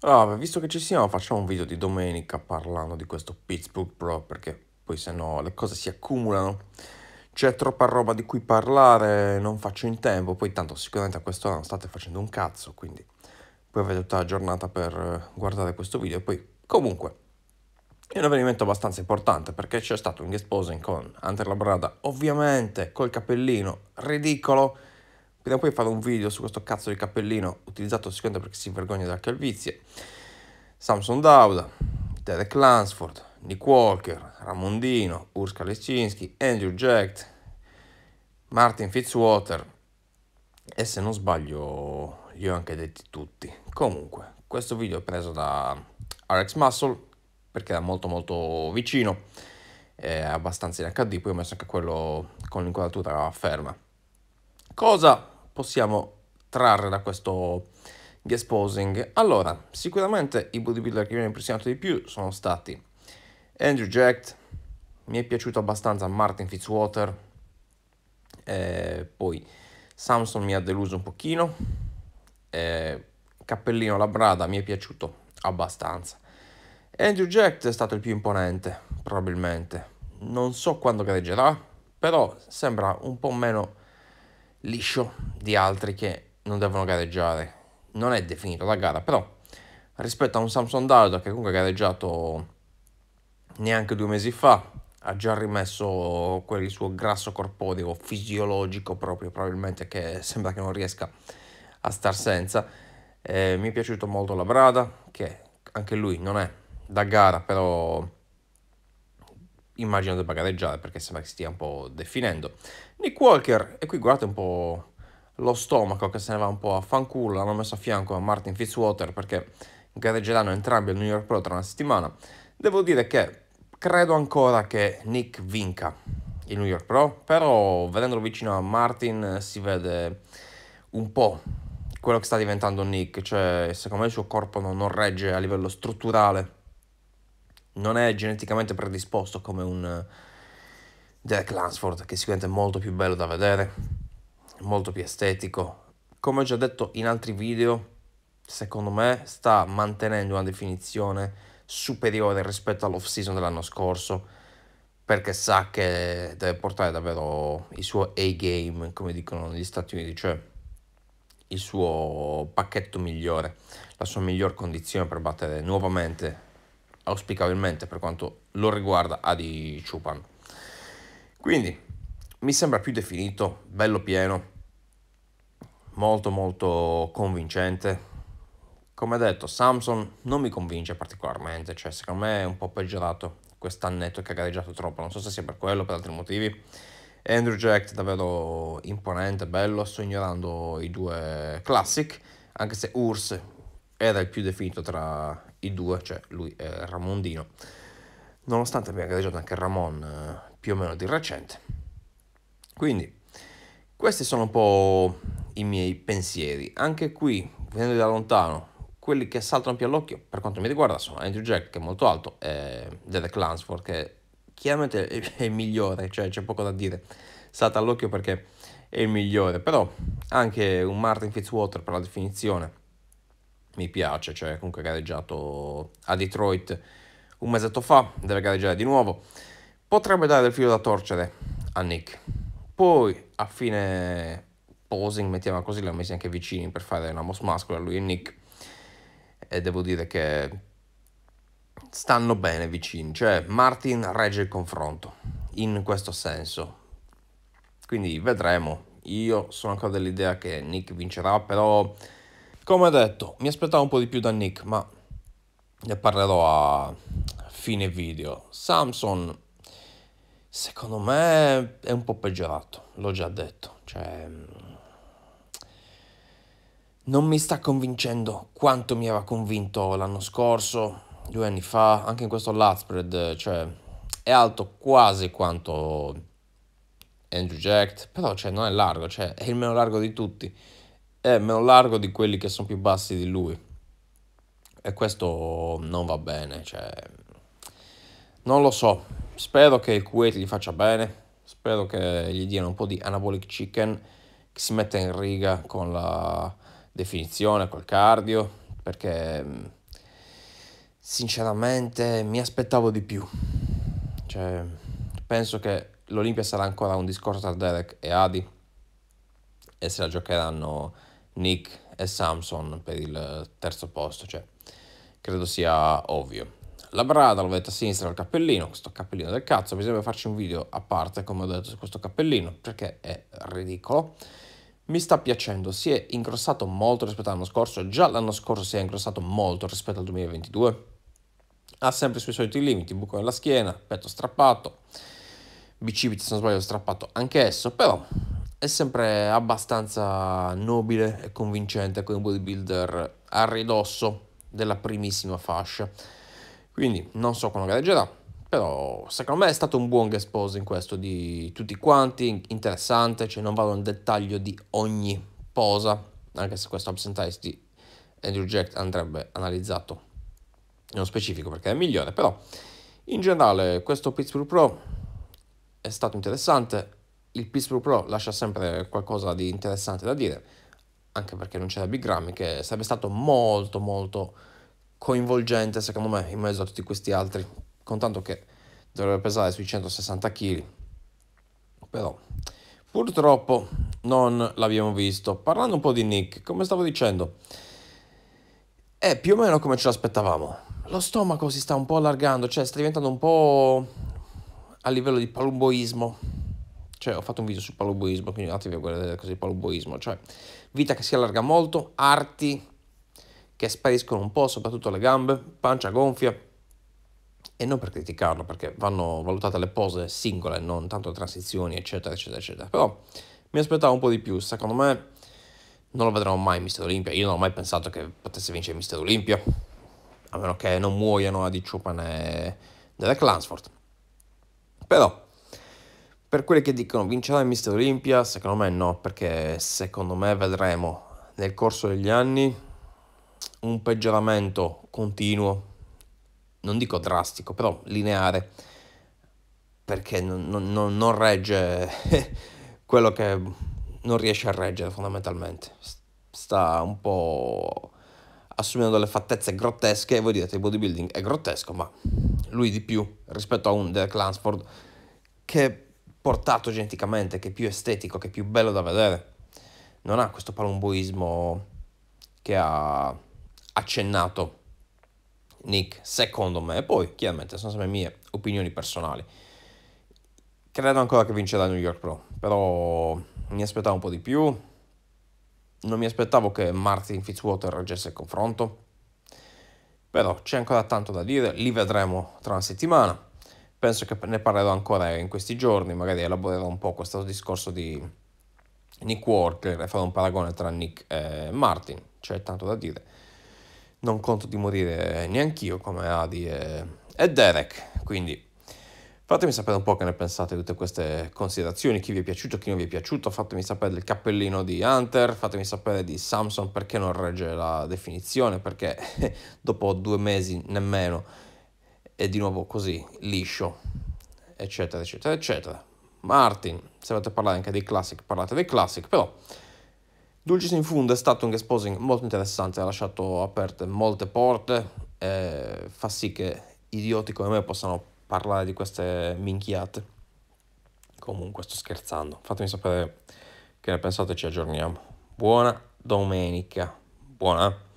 Allora, visto che ci siamo, facciamo un video di domenica parlando di questo Pittsburgh Pro, perché poi se no le cose si accumulano. C'è troppa roba di cui parlare, non faccio in tempo, poi tanto sicuramente a quest'ora non state facendo un cazzo, quindi poi avete tutta la giornata per eh, guardare questo video. E poi, comunque, è un avvenimento abbastanza importante, perché c'è stato un guest posing con Hunter Labrada, ovviamente col capellino, ridicolo, Prima o poi farò un video su questo cazzo di cappellino utilizzato sicuramente perché si vergogna della calvizie. Samson Dauda, Derek Lansford, Nick Walker, Ramondino, Urska Lecinski, Andrew Jack, Martin Fitzwater e se non sbaglio li ho anche detti tutti. Comunque, questo video è preso da RX Muscle perché era molto molto vicino, è abbastanza in HD, poi ho messo anche quello con l'inquadratura ferma. Cosa possiamo trarre da questo guest posing? Allora, sicuramente i bodybuilder che mi hanno impressionato di più sono stati Andrew Jack, mi è piaciuto abbastanza Martin Fitzwater, eh, poi Samson mi ha deluso un pochino, eh, Cappellino Labrada mi è piaciuto abbastanza. Andrew Jack è stato il più imponente, probabilmente. Non so quando gareggerà, però sembra un po' meno liscio di altri che non devono gareggiare. Non è definito la gara, però rispetto a un Samson Dardo che comunque ha gareggiato neanche due mesi fa, ha già rimesso quel suo grasso corporeo fisiologico proprio, probabilmente che sembra che non riesca a star senza. Eh, mi è piaciuto molto la Brada, che anche lui non è da gara, però immagino debba gareggiare perché sembra che stia un po' definendo. Nick Walker, e qui guardate un po' lo stomaco che se ne va un po' a fanculo, l'hanno messo a fianco a Martin Fitzwater perché gareggeranno entrambi al New York Pro tra una settimana. Devo dire che credo ancora che Nick vinca il New York Pro, però vedendolo vicino a Martin si vede un po' quello che sta diventando Nick, cioè secondo me il suo corpo non, non regge a livello strutturale non è geneticamente predisposto come un Derek eh, Lansford, che è sicuramente è molto più bello da vedere, molto più estetico. Come ho già detto in altri video, secondo me sta mantenendo una definizione superiore rispetto all'off season dell'anno scorso perché sa che deve portare davvero il suo A-game, come dicono negli Stati Uniti, cioè il suo pacchetto migliore, la sua miglior condizione per battere nuovamente auspicabilmente per quanto lo riguarda Adi Chupan. Quindi mi sembra più definito, bello pieno, molto molto convincente. Come detto, Samson non mi convince particolarmente, cioè secondo me è un po' peggiorato quest'annetto che ha gareggiato troppo, non so se sia per quello o per altri motivi. Andrew Jack davvero imponente, bello, sto ignorando i due classic, anche se Urs era il più definito tra i due, cioè lui e Ramondino, nonostante abbia gareggiato anche Ramon eh, più o meno di recente. Quindi, questi sono un po' i miei pensieri. Anche qui, venendo da lontano, quelli che saltano più all'occhio, per quanto mi riguarda, sono Andrew Jack, che è molto alto, e Derek Lansford, che chiaramente è il migliore, cioè c'è poco da dire. Salta all'occhio perché è il migliore, però anche un Martin Fitzwater per la definizione mi piace, cioè comunque ha gareggiato a Detroit un mesetto fa, deve gareggiare di nuovo, potrebbe dare del filo da torcere a Nick. Poi a fine posing, mettiamo così, l'ha messi anche vicini per fare una moss muscola lui e Nick e devo dire che stanno bene vicini, cioè Martin regge il confronto in questo senso. Quindi vedremo. Io sono ancora dell'idea che Nick vincerà, però come detto, mi aspettavo un po' di più da Nick, ma ne parlerò a fine video. Samsung, secondo me, è un po' peggiorato, l'ho già detto. Cioè, mm, non mi sta convincendo quanto mi aveva convinto l'anno scorso, due anni fa, anche in questo Latspread, cioè è alto quasi quanto Andrew Jack, però cioè, non è largo, cioè, è il meno largo di tutti è meno largo di quelli che sono più bassi di lui. E questo non va bene, cioè... Non lo so, spero che il Kuwait gli faccia bene, spero che gli diano un po' di anabolic chicken che si metta in riga con la definizione, col cardio, perché sinceramente mi aspettavo di più. Cioè, penso che l'Olimpia sarà ancora un discorso tra Derek e Adi e se la giocheranno Nick e Samson per il terzo posto, cioè credo sia ovvio. La brada, la vedete a sinistra, il cappellino, questo cappellino del cazzo, bisogna farci un video a parte, come ho detto, su questo cappellino, perché è ridicolo. Mi sta piacendo, si è ingrossato molto rispetto all'anno scorso, già l'anno scorso si è ingrossato molto rispetto al 2022. Ha sempre i suoi soliti limiti, buco nella schiena, petto strappato, bicipiti se non sbaglio strappato anche esso, però è sempre abbastanza nobile e convincente con i bodybuilder a ridosso della primissima fascia. Quindi non so quando gareggerà, però secondo me è stato un buon guest pose in questo di tutti quanti, interessante, cioè non vado nel dettaglio di ogni posa, anche se questo absentized di Andrew Jack andrebbe analizzato nello specifico perché è migliore, però in generale questo Pittsburgh Pro è stato interessante, il Peaceful Pro lascia sempre qualcosa di interessante da dire, anche perché non c'era Big Grammy, che sarebbe stato molto molto coinvolgente secondo me in mezzo a tutti questi altri, contanto che dovrebbe pesare sui 160 kg. Però purtroppo non l'abbiamo visto. Parlando un po' di Nick, come stavo dicendo, è più o meno come ce l'aspettavamo. Lo stomaco si sta un po' allargando, cioè sta diventando un po' a livello di palumboismo cioè ho fatto un video sul paluboismo, quindi andatevi a guardare cos'è il paluboismo, cioè vita che si allarga molto, arti che spariscono un po', soprattutto le gambe, pancia gonfia, e non per criticarlo, perché vanno valutate le pose singole, non tanto le transizioni, eccetera, eccetera, eccetera. Però mi aspettavo un po' di più, secondo me non lo vedremo mai Mister Olimpia, io non ho mai pensato che potesse vincere Mister Olimpia, a meno che non muoiano a Di Chupan e Derek Lansford. Però per quelli che dicono vincerà il Mister Olimpia, secondo me no, perché secondo me vedremo nel corso degli anni un peggioramento continuo, non dico drastico, però lineare, perché non, non, non regge quello che non riesce a reggere fondamentalmente. Sta un po' assumendo delle fattezze grottesche e voi direte il bodybuilding è grottesco, ma lui di più rispetto a un Derek Lansford che portato geneticamente, che è più estetico, che è più bello da vedere. Non ha questo palomboismo che ha accennato Nick, secondo me. E poi, chiaramente, sono sempre mie opinioni personali. Credo ancora che vincerà New York Pro, però mi aspettavo un po' di più. Non mi aspettavo che Martin Fitzwater reggesse il confronto. Però c'è ancora tanto da dire, li vedremo tra una settimana penso che ne parlerò ancora in questi giorni, magari elaborerò un po' questo discorso di Nick Walker e farò un paragone tra Nick e Martin, c'è tanto da dire. Non conto di morire neanch'io come Adi e, e Derek, quindi Fatemi sapere un po' che ne pensate di tutte queste considerazioni, chi vi è piaciuto, chi non vi è piaciuto, fatemi sapere del cappellino di Hunter, fatemi sapere di Samson perché non regge la definizione, perché dopo due mesi nemmeno è di nuovo così, liscio, eccetera, eccetera, eccetera. Martin, se volete parlare anche dei classic, parlate dei classic, però Dulcis in Fund è stato un exposing molto interessante, ha lasciato aperte molte porte, eh, fa sì che idioti come me possano parlare di queste minchiate. Comunque sto scherzando, fatemi sapere che ne pensate ci aggiorniamo. Buona domenica, buona.